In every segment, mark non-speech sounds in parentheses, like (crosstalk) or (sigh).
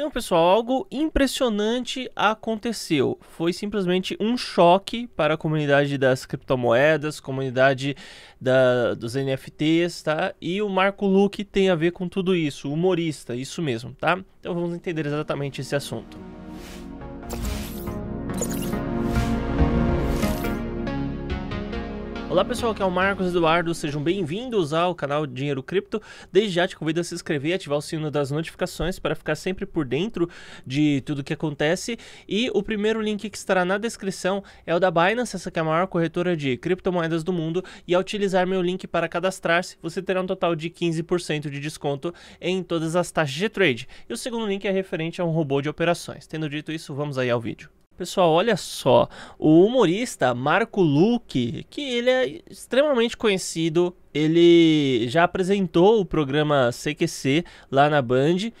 Então, pessoal, algo impressionante aconteceu. Foi simplesmente um choque para a comunidade das criptomoedas, comunidade da, dos NFTs, tá? E o Marco Luque tem a ver com tudo isso, humorista, isso mesmo, tá? Então vamos entender exatamente esse assunto. Olá pessoal, aqui é o Marcos Eduardo, sejam bem-vindos ao canal Dinheiro Cripto. Desde já te convido a se inscrever e ativar o sino das notificações para ficar sempre por dentro de tudo que acontece. E o primeiro link que estará na descrição é o da Binance, essa que é a maior corretora de criptomoedas do mundo. E ao utilizar meu link para cadastrar-se, você terá um total de 15% de desconto em todas as taxas de trade. E o segundo link é referente a um robô de operações. Tendo dito isso, vamos aí ao vídeo. Pessoal, olha só, o humorista Marco Luque, que ele é extremamente conhecido, ele já apresentou o programa CQC lá na Band.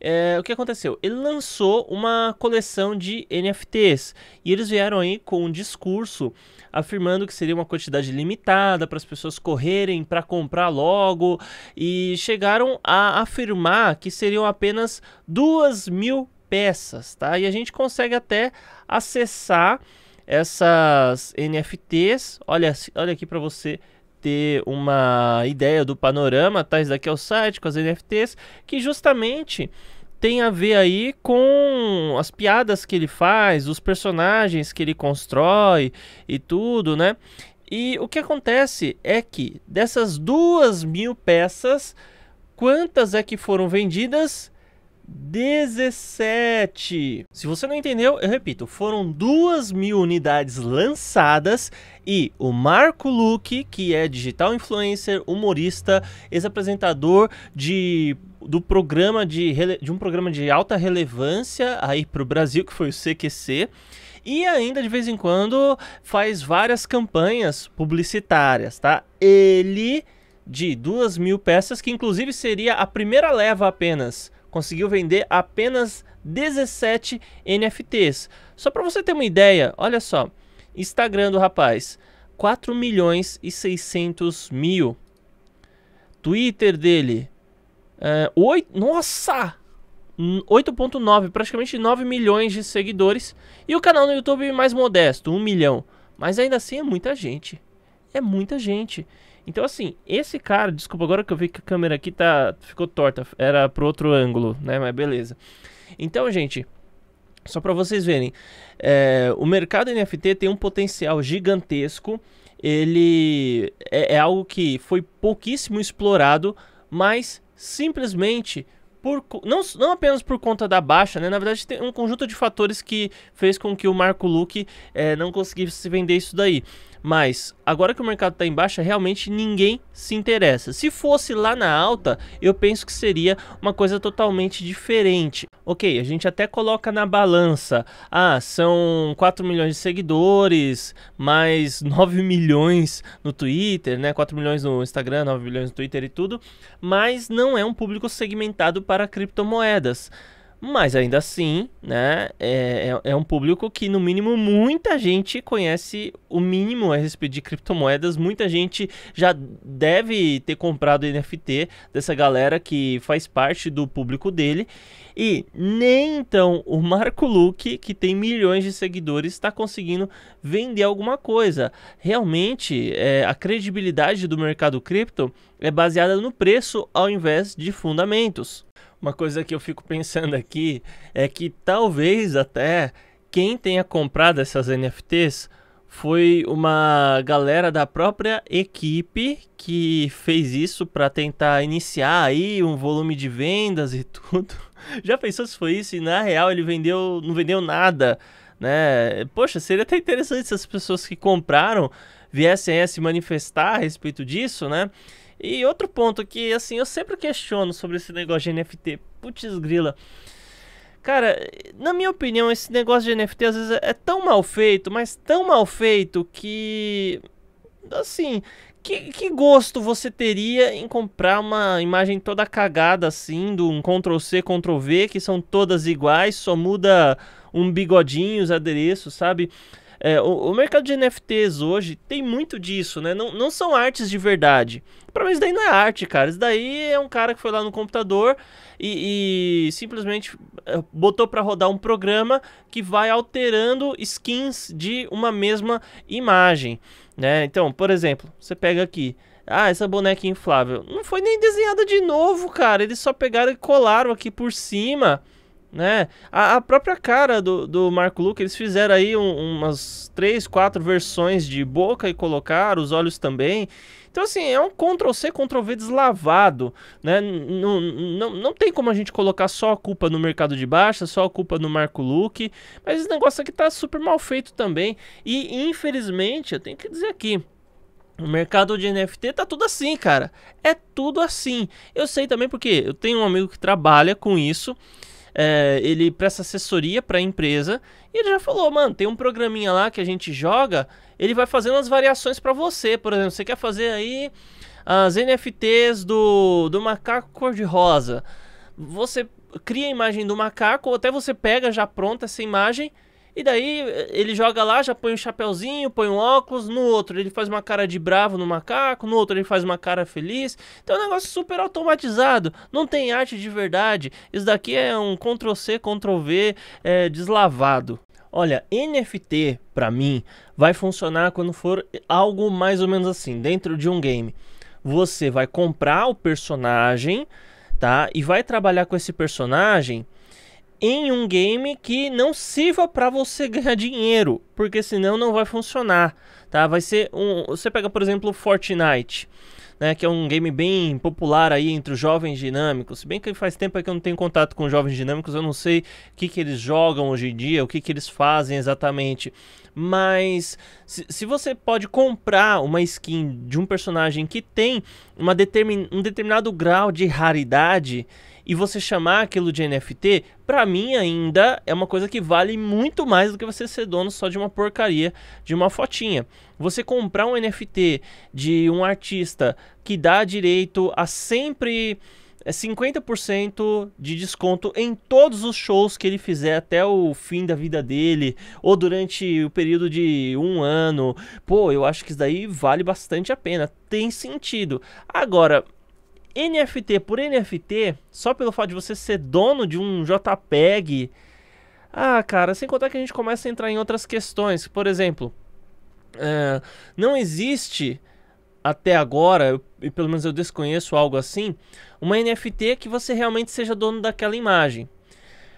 É, o que aconteceu? Ele lançou uma coleção de NFTs e eles vieram aí com um discurso afirmando que seria uma quantidade limitada para as pessoas correrem para comprar logo e chegaram a afirmar que seriam apenas duas mil peças, tá? E a gente consegue até acessar essas NFTs. Olha, olha aqui para você ter uma ideia do panorama, tá? Isso daqui é o site com as NFTs, que justamente tem a ver aí com as piadas que ele faz, os personagens que ele constrói e tudo, né? E o que acontece é que dessas duas mil peças, quantas é que foram vendidas? 17. Se você não entendeu, eu repito, foram duas mil unidades lançadas e o Marco Luque, que é digital influencer, humorista, ex-apresentador de do programa de, de um programa de alta relevância aí para o Brasil que foi o CQC e ainda de vez em quando faz várias campanhas publicitárias, tá? Ele de duas mil peças que inclusive seria a primeira leva apenas conseguiu vender apenas 17 NFTs. Só para você ter uma ideia, olha só, Instagram do rapaz, 4 milhões e 600 mil. Twitter dele, é, 8, nossa, 8.9, praticamente 9 milhões de seguidores. E o canal no YouTube mais modesto, 1 milhão. Mas ainda assim é muita gente. É muita gente. Então, assim, esse cara, desculpa, agora que eu vi que a câmera aqui tá, ficou torta, era pro outro ângulo, né? Mas beleza. Então, gente, só para vocês verem, é, o mercado NFT tem um potencial gigantesco. Ele é, é algo que foi pouquíssimo explorado, mas simplesmente por, não, não apenas por conta da baixa, né? Na verdade, tem um conjunto de fatores que fez com que o Marco Luke é, não conseguisse vender isso daí. Mas agora que o mercado está em baixa, realmente ninguém se interessa. Se fosse lá na alta, eu penso que seria uma coisa totalmente diferente. Ok, a gente até coloca na balança. Ah, são 4 milhões de seguidores, mais 9 (laughs) milhões no Twitter, né? 4 milhões no Instagram, 9 milhões no Twitter e tudo. Mas não é um público segmentado para criptomoedas. Mas ainda assim, né, é, é, é, um público que, no mínimo, muita gente conhece o mínimo a respeito de criptomoedas. Muita gente já deve ter comprado NFT dessa galera que faz parte do público dele. E nem então o Marco Luque, que tem milhões de seguidores, está conseguindo vender alguma coisa. Realmente, é, a credibilidade do mercado cripto é baseada no preço ao invés de fundamentos. Uma coisa que eu fico pensando aqui é que talvez até quem tenha comprado essas NFTs foi uma galera da própria equipe que fez isso para tentar iniciar aí um volume de vendas e tudo. (laughs) Já pensou se foi isso e na real ele vendeu, não vendeu nada, né? Poxa, seria até interessante se as pessoas que compraram viessem a se manifestar a respeito disso, né? E outro ponto que, assim, eu sempre questiono sobre esse negócio de NFT. Putz grila. Cara, na minha opinião, esse negócio de NFT às vezes é tão mal feito, mas tão mal feito que. Assim, que, que, gosto você teria em comprar uma imagem toda cagada assim, do um Ctrl-C, Ctrl-V, que são todas iguais, só muda um bigodinho, os adereços, sabe? É, o, o, mercado de NFTs hoje tem muito disso, né? Não, não são artes de verdade. Para mim, isso daí não é arte, cara. Isso daí é um cara que foi lá no computador e, e simplesmente é, botou para rodar um programa que vai alterando skins de uma mesma imagem, né? Então, por exemplo, você pega aqui. Ah, essa boneca inflável. Não foi nem desenhada de novo, cara. Eles só pegaram e colaram aqui por cima né? A, a, própria cara do, do Marco Luke eles fizeram aí um, umas três, quatro versões de boca e colocaram, os olhos também. Então, assim, é um Ctrl-C, Ctrl-V deslavado, né? Não, não, não tem como a gente colocar só a culpa no mercado de baixa, só a culpa no Marco Luque, mas esse negócio aqui tá super mal feito também. E, infelizmente, eu tenho que dizer aqui, o mercado de NFT tá tudo assim, cara. É tudo assim. Eu sei também porque eu tenho um amigo que trabalha com isso é, ele presta assessoria para a empresa e ele já falou, mano, tem um programinha lá que a gente joga, ele vai fazendo as variações para você, por exemplo, você quer fazer aí as NFTs do, do macaco cor-de-rosa, você cria a imagem do macaco, ou até você pega já pronta essa imagem e daí ele joga lá, já põe um chapéuzinho, põe um óculos, no outro ele faz uma cara de bravo no macaco, no outro ele faz uma cara feliz. Então é um negócio super automatizado, não tem arte de verdade. Isso daqui é um Ctrl-C, Ctrl-V é, deslavado. Olha, NFT para mim vai funcionar quando for algo mais ou menos assim, dentro de um game. Você vai comprar o personagem, tá? E vai trabalhar com esse personagem em um game que não sirva para você ganhar dinheiro, porque senão não vai funcionar, tá? Vai ser um, você pega por exemplo Fortnite, né, que é um game bem popular aí entre os jovens dinâmicos. Se bem que faz tempo que eu não tenho contato com jovens dinâmicos, eu não sei o que, que eles jogam hoje em dia, o que, que eles fazem exatamente. Mas se, se você pode comprar uma skin de um personagem que tem uma determin, um determinado grau de raridade, e você chamar aquilo de NFT, para mim ainda é uma coisa que vale muito mais do que você ser dono só de uma porcaria, de uma fotinha. Você comprar um NFT de um artista que dá direito a sempre 50% é, de desconto em todos os shows que ele fizer até o fim da vida dele ou durante o período de um ano. Pô, eu acho que isso daí vale bastante a pena. Tem sentido. Agora, NFT por NFT, só pelo fato de você ser dono de um JPEG. Ah, cara, sem contar que a gente começa a entrar em outras questões. Por exemplo, uh, não existe até agora, e pelo menos eu desconheço algo assim, uma NFT que você realmente seja dono daquela imagem.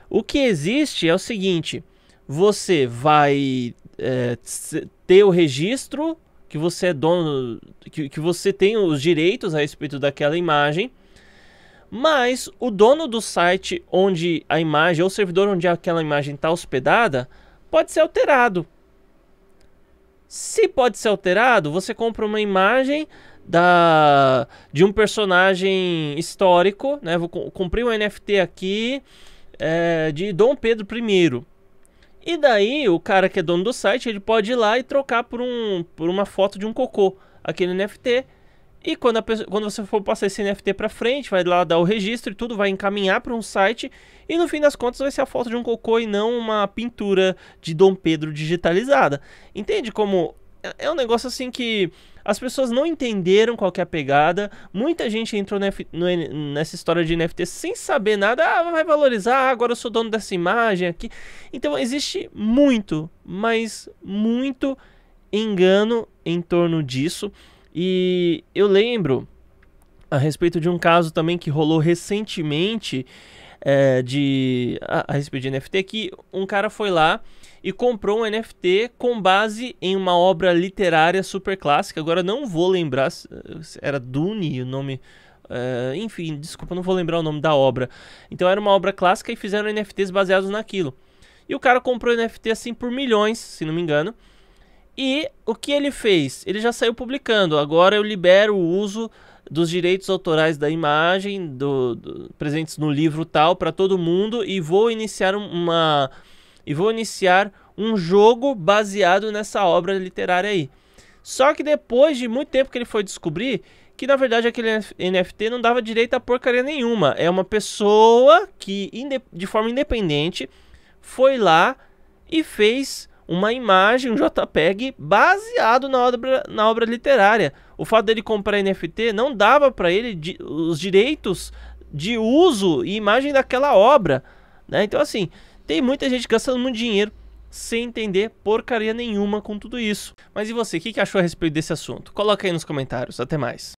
O que existe é o seguinte: você vai é, ter o registro que você é dono, que, que você tem os direitos a respeito daquela imagem, mas o dono do site onde a imagem, ou o servidor onde aquela imagem está hospedada, pode ser alterado. Se pode ser alterado, você compra uma imagem da de um personagem histórico, né? Vou comprei um NFT aqui é, de Dom Pedro I. E daí o cara que é dono do site, ele pode ir lá e trocar por, um, por uma foto de um cocô, aquele NFT. E quando, a pessoa, quando você for passar esse NFT para frente, vai lá dar o registro e tudo, vai encaminhar para um site. E no fim das contas vai ser a foto de um cocô e não uma pintura de Dom Pedro digitalizada. Entende como é, é um negócio assim que as pessoas não entenderam qual é a pegada. Muita gente entrou no, nessa história de NFT sem saber nada. Ah, vai valorizar, ah, agora eu sou dono dessa imagem aqui. Então existe muito, mas muito engano em torno disso. E eu lembro a respeito de um caso também que rolou recentemente é, de a, a respeito de NFT que um cara foi lá e comprou um NFT com base em uma obra literária super clássica. Agora não vou lembrar se era Dune o nome. Uh, enfim, desculpa, não vou lembrar o nome da obra. Então era uma obra clássica e fizeram NFTs baseados naquilo. E o cara comprou NFT assim por milhões, se não me engano. E o que ele fez? Ele já saiu publicando. Agora eu libero o uso dos direitos autorais da imagem do, do presentes no livro tal para todo mundo e vou iniciar uma e vou iniciar um jogo baseado nessa obra literária aí. Só que depois de muito tempo que ele foi descobrir que na verdade aquele NFT não dava direito a porcaria nenhuma. É uma pessoa que de forma independente foi lá e fez uma imagem, um JPEG baseado na obra, na obra literária. O fato dele comprar NFT não dava para ele di os direitos de uso e imagem daquela obra. Né? Então, assim, tem muita gente gastando muito dinheiro sem entender porcaria nenhuma com tudo isso. Mas e você, o que achou a respeito desse assunto? Coloca aí nos comentários. Até mais.